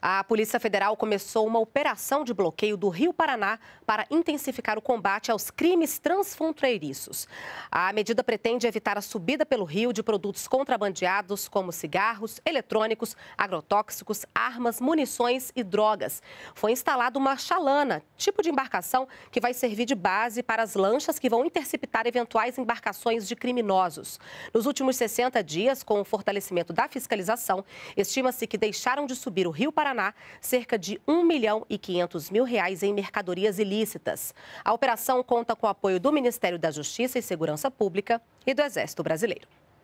A Polícia Federal começou uma operação de bloqueio do Rio Paraná para intensificar o combate aos crimes transfronteiriços. A medida pretende evitar a subida pelo Rio de produtos contrabandeados como cigarros, eletrônicos, agrotóxicos, armas, munições e drogas. Foi instalada uma chalana, tipo de embarcação que vai servir de base para as lanchas que vão interceptar eventuais embarcações de criminosos. Nos últimos 60 dias, com o fortalecimento da fiscalização, estima-se que deixaram de subir o Rio Paraná Paraná cerca de 1 milhão e 500 mil reais em mercadorias ilícitas. A operação conta com o apoio do Ministério da Justiça e Segurança Pública e do Exército Brasileiro.